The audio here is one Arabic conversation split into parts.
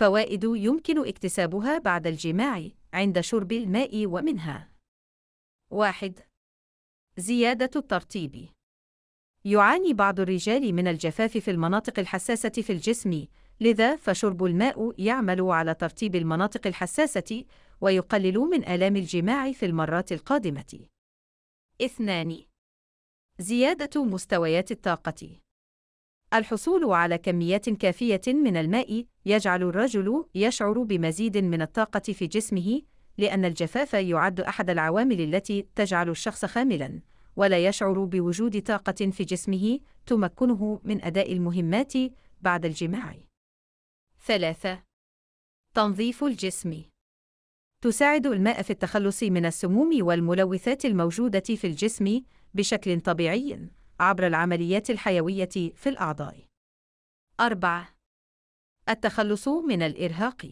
فوائد يمكن اكتسابها بعد الجماع عند شرب الماء ومنها 1. زيادة الترطيب يعاني بعض الرجال من الجفاف في المناطق الحساسة في الجسم، لذا فشرب الماء يعمل على ترطيب المناطق الحساسة ويقلل من آلام الجماع في المرات القادمة. 2. زيادة مستويات الطاقة الحصول على كميات كافية من الماء يجعل الرجل يشعر بمزيد من الطاقة في جسمه، لأن الجفاف يعد أحد العوامل التي تجعل الشخص خاملاً، ولا يشعر بوجود طاقة في جسمه تمكنه من أداء المهمات بعد الجماع. 3. تنظيف الجسم تساعد الماء في التخلص من السموم والملوثات الموجودة في الجسم بشكل طبيعي عبر العمليات الحيوية في الأعضاء. 4. التخلص من الإرهاق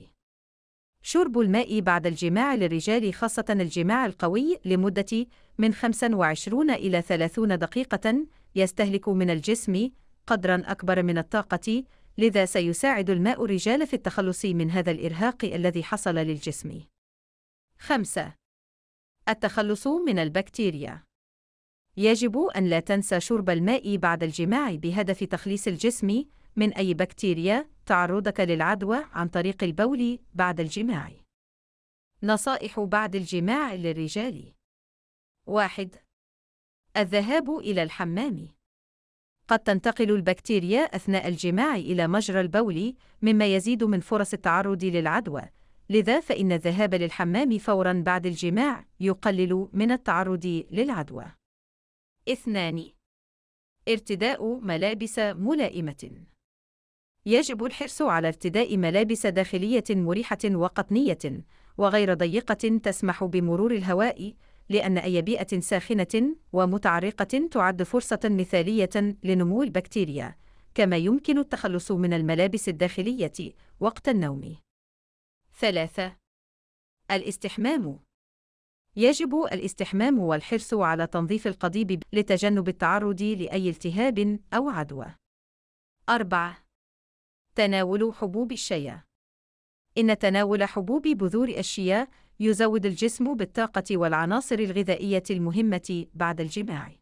شرب الماء بعد الجماع للرجال خاصة الجماع القوي لمدة من 25 إلى 30 دقيقة يستهلك من الجسم قدرًا أكبر من الطاقة، لذا سيساعد الماء الرجال في التخلص من هذا الإرهاق الذي حصل للجسم. 5. التخلص من البكتيريا يجب أن لا تنسى شرب الماء بعد الجماع بهدف تخليص الجسم من أي بكتيريا تعرضك للعدوى عن طريق البول بعد الجماع. نصائح بعد الجماع للرجال 1. الذهاب إلى الحمام قد تنتقل البكتيريا أثناء الجماع إلى مجرى البول مما يزيد من فرص التعرض للعدوى لذا فإن الذهاب للحمام فورا بعد الجماع يقلل من التعرض للعدوى اثنان ارتداء ملابس ملائمة يجب الحرص على ارتداء ملابس داخلية مريحة وقطنية وغير ضيقة تسمح بمرور الهواء لأن أي بيئة ساخنة ومتعرقة تعد فرصة مثالية لنمو البكتيريا كما يمكن التخلص من الملابس الداخلية وقت النوم. 3. الاستحمام يجب الاستحمام والحرص على تنظيف القضيب لتجنب التعرض لأي التهاب أو عدوى. 4. تناول حبوب الشيا إن تناول حبوب بذور الشيا يزود الجسم بالطاقة والعناصر الغذائية المهمة بعد الجماع.